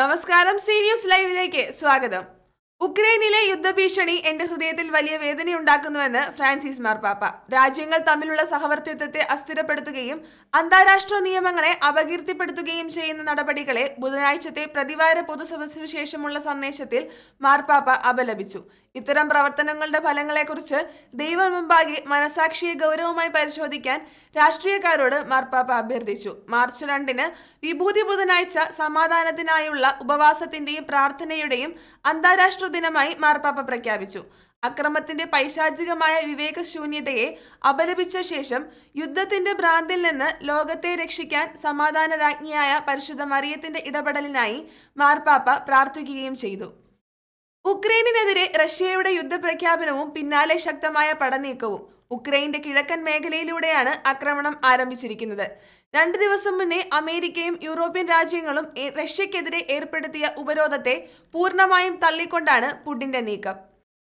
നമസ്കാരം സി ലൈവിലേക്ക് സ്വാഗതം ഉക്രൈനിലെ യുദ്ധഭീഷണി എന്റെ ഹൃദയത്തിൽ വലിയ വേദനയുണ്ടാക്കുന്നുവെന്ന് ഫ്രാൻസിസ് മാർപാപ്പ രാജ്യങ്ങൾ തമ്മിലുള്ള സഹവർത്തിത്വത്തെ അസ്ഥിരപ്പെടുത്തുകയും അന്താരാഷ്ട്ര നിയമങ്ങളെ അപകീർത്തിപ്പെടുത്തുകയും ചെയ്യുന്ന നടപടികളെ ബുധനാഴ്ചത്തെ പ്രതിവാര പൊതുസദസ്സിനു ശേഷമുള്ള സന്ദേശത്തിൽ മാർപാപ്പ അപലപിച്ചു ഇത്തരം പ്രവർത്തനങ്ങളുടെ ഫലങ്ങളെക്കുറിച്ച് ദൈവം മുമ്പാകെ മനസാക്ഷിയെ ഗൗരവമായി പരിശോധിക്കാൻ രാഷ്ട്രീയക്കാരോട് മാർപ്പാപ്പ അഭ്യർത്ഥിച്ചു മാർച്ച് രണ്ടിന് വിഭൂതി ബുധനാഴ്ച സമാധാനത്തിനായുള്ള ഉപവാസത്തിന്റെയും പ്രാർത്ഥനയുടെയും അന്താരാഷ്ട്ര ദിനമായി മാർപ്പാപ്പ പ്രഖ്യാപിച്ചു അക്രമത്തിന്റെ പൈശാചികമായ വിവേകശൂന്യതയെ അപലപിച്ച ശേഷം യുദ്ധത്തിന്റെ ഭ്രാന്തിൽ നിന്ന് ലോകത്തെ രക്ഷിക്കാൻ സമാധാന രാജ്ഞിയായ പരിശുദ്ധ മറിയത്തിന്റെ ഇടപെടലിനായി മാർപ്പാപ്പ പ്രാർത്ഥിക്കുകയും ചെയ്തു ഉക്രൈനിനെതിരെ റഷ്യയുടെ യുദ്ധപ്രഖ്യാപനവും പിന്നാലെ ശക്തമായ പടനീക്കവും ഉക്രൈന്റെ കിഴക്കൻ മേഖലയിലൂടെയാണ് ആക്രമണം ആരംഭിച്ചിരിക്കുന്നത് രണ്ട് ദിവസം മുന്നേ അമേരിക്കയും യൂറോപ്യൻ രാജ്യങ്ങളും റഷ്യക്കെതിരെ ഏർപ്പെടുത്തിയ ഉപരോധത്തെ പൂർണ്ണമായും തള്ളിക്കൊണ്ടാണ് പുടിന്റെ നീക്കം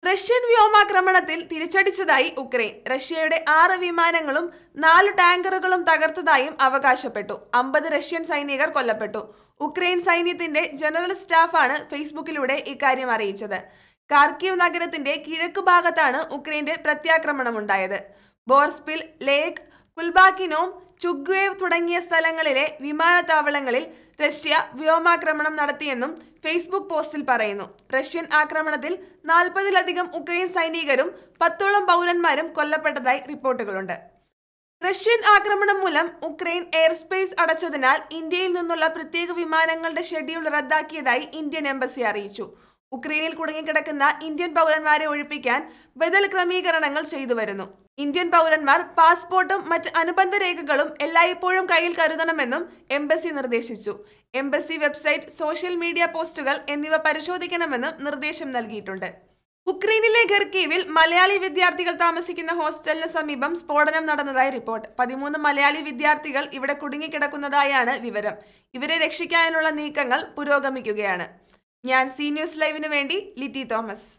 റഷ്യൻ വ്യോമാക്രമണത്തിൽ തിരിച്ചടിച്ചതായി ഉക്രൈൻ റഷ്യയുടെ ആറ് വിമാനങ്ങളും നാല് ടാങ്കറുകളും തകർത്തതായും അവകാശപ്പെട്ടു അമ്പത് റഷ്യൻ സൈനികർ കൊല്ലപ്പെട്ടു ഉക്രൈൻ സൈന്യത്തിന്റെ ജനറൽ സ്റ്റാഫാണ് ഫേസ്ബുക്കിലൂടെ ഇക്കാര്യം അറിയിച്ചത് കാർക്കീവ് നഗരത്തിന്റെ കിഴക്ക് ഭാഗത്താണ് ഉക്രൈന്റെ ഉണ്ടായത് ബോർസ്പിൽ ലേക്ക് കുൽബാക്കിനോം ചുഗ്വേവ് തുടങ്ങിയ സ്ഥലങ്ങളിലെ വിമാനത്താവളങ്ങളിൽ റഷ്യ വ്യോമാക്രമണം നടത്തിയെന്നും ഫേസ്ബുക്ക് പോസ്റ്റിൽ പറയുന്നു റഷ്യൻ ആക്രമണത്തിൽ നാൽപ്പതിലധികം ഉക്രൈൻ സൈനികരും പത്തോളം പൗരന്മാരും കൊല്ലപ്പെട്ടതായി റിപ്പോർട്ടുകളുണ്ട് റഷ്യൻ ആക്രമണം മൂലം ഉക്രൈൻ എയർ സ്പേസ് അടച്ചതിനാൽ ഇന്ത്യയിൽ നിന്നുള്ള പ്രത്യേക വിമാനങ്ങളുടെ ഷെഡ്യൂൾ റദ്ദാക്കിയതായി ഇന്ത്യൻ എംബസി അറിയിച്ചു ഉക്രൈനിൽ കുടുങ്ങിക്കിടക്കുന്ന ഇന്ത്യൻ പൗരന്മാരെ ഒഴിപ്പിക്കാൻ ബദൽ ക്രമീകരണങ്ങൾ ചെയ്തു വരുന്നു ഇന്ത്യൻ പൗരന്മാർ പാസ്പോർട്ടും മറ്റ് അനുബന്ധ രേഖകളും എല്ലായ്പ്പോഴും കയ്യിൽ കരുതണമെന്നും എംബസി നിർദ്ദേശിച്ചു എംബസി വെബ്സൈറ്റ് സോഷ്യൽ മീഡിയ പോസ്റ്റുകൾ എന്നിവ പരിശോധിക്കണമെന്നും നിർദ്ദേശം നൽകിയിട്ടുണ്ട് ഉക്രൈനിലെ ഖർക്കീവിൽ മലയാളി വിദ്യാർത്ഥികൾ താമസിക്കുന്ന ഹോസ്റ്റലിന് സമീപം സ്ഫോടനം നടന്നതായി റിപ്പോർട്ട് പതിമൂന്ന് മലയാളി വിദ്യാർത്ഥികൾ ഇവിടെ കുടുങ്ങിക്കിടക്കുന്നതായാണ് വിവരം ഇവരെ രക്ഷിക്കാനുള്ള നീക്കങ്ങൾ പുരോഗമിക്കുകയാണ് ഞാൻ സി ന്യൂസ് ലൈവിന് വേണ്ടി ലിറ്റി തോമസ്